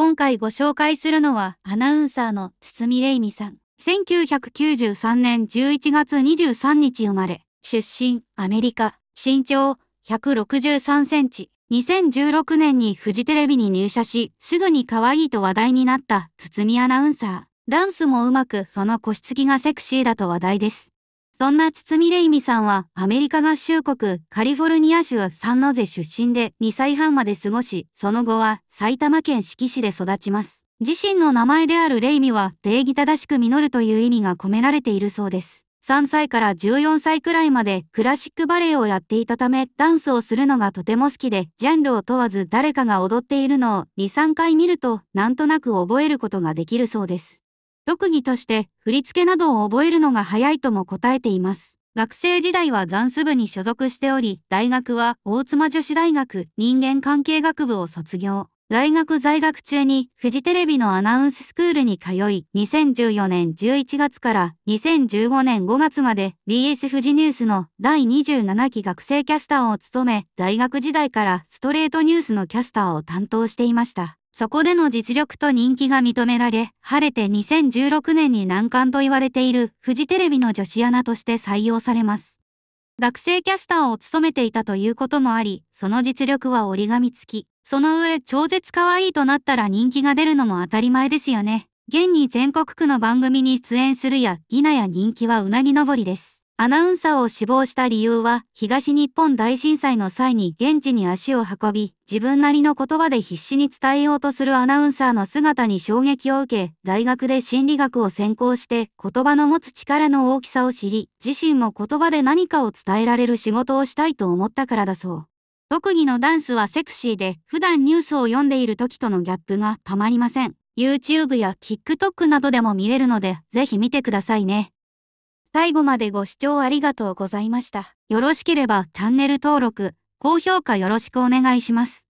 今回ご紹介するのはアナウンサーの堤イ美さん。1993年11月23日生まれ、出身、アメリカ、身長163センチ。2016年にフジテレビに入社し、すぐに可愛いと話題になった堤アナウンサー。ダンスもうまく、その腰つきがセクシーだと話題です。そんな堤レイミさんはアメリカ合衆国カリフォルニア州サンノゼ出身で2歳半まで過ごし、その後は埼玉県志木市で育ちます。自身の名前であるレイミは礼儀正しく実るという意味が込められているそうです。3歳から14歳くらいまでクラシックバレエをやっていたためダンスをするのがとても好きでジャンルを問わず誰かが踊っているのを2、3回見るとなんとなく覚えることができるそうです。特技として振り付けなどを覚えるのが早いとも答えています。学生時代はダンス部に所属しており、大学は大妻女子大学人間関係学部を卒業。大学在学中にフジテレビのアナウンススクールに通い、2014年11月から2015年5月まで BS フジニュースの第27期学生キャスターを務め、大学時代からストレートニュースのキャスターを担当していました。そこでの実力と人気が認められ、晴れて2016年に難関と言われているフジテレビの女子アナとして採用されます。学生キャスターを務めていたということもあり、その実力は折り紙付き。その上、超絶可愛いとなったら人気が出るのも当たり前ですよね。現に全国区の番組に出演するや、否や人気はうなぎ登りです。アナウンサーを志望した理由は、東日本大震災の際に現地に足を運び、自分なりの言葉で必死に伝えようとするアナウンサーの姿に衝撃を受け、大学で心理学を専攻して、言葉の持つ力の大きさを知り、自身も言葉で何かを伝えられる仕事をしたいと思ったからだそう。特技のダンスはセクシーで、普段ニュースを読んでいる時とのギャップがたまりません。YouTube や TikTok などでも見れるので、ぜひ見てくださいね。最後までご視聴ありがとうございました。よろしければチャンネル登録、高評価よろしくお願いします。